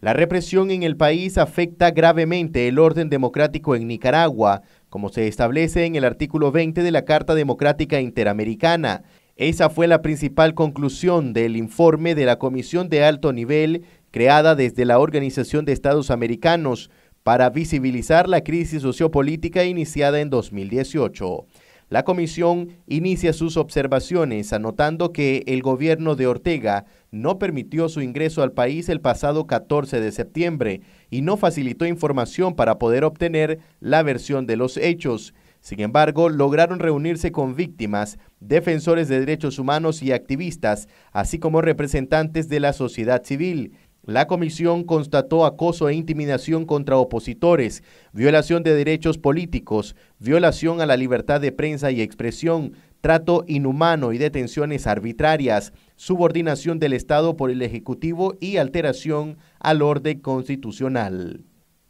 La represión en el país afecta gravemente el orden democrático en Nicaragua, como se establece en el artículo 20 de la Carta Democrática Interamericana. Esa fue la principal conclusión del informe de la Comisión de Alto Nivel creada desde la Organización de Estados Americanos para visibilizar la crisis sociopolítica iniciada en 2018. La comisión inicia sus observaciones anotando que el gobierno de Ortega no permitió su ingreso al país el pasado 14 de septiembre y no facilitó información para poder obtener la versión de los hechos. Sin embargo, lograron reunirse con víctimas, defensores de derechos humanos y activistas, así como representantes de la sociedad civil. La comisión constató acoso e intimidación contra opositores, violación de derechos políticos, violación a la libertad de prensa y expresión, trato inhumano y detenciones arbitrarias, subordinación del Estado por el Ejecutivo y alteración al orden constitucional.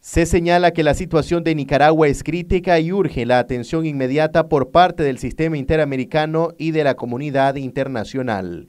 Se señala que la situación de Nicaragua es crítica y urge la atención inmediata por parte del sistema interamericano y de la comunidad internacional.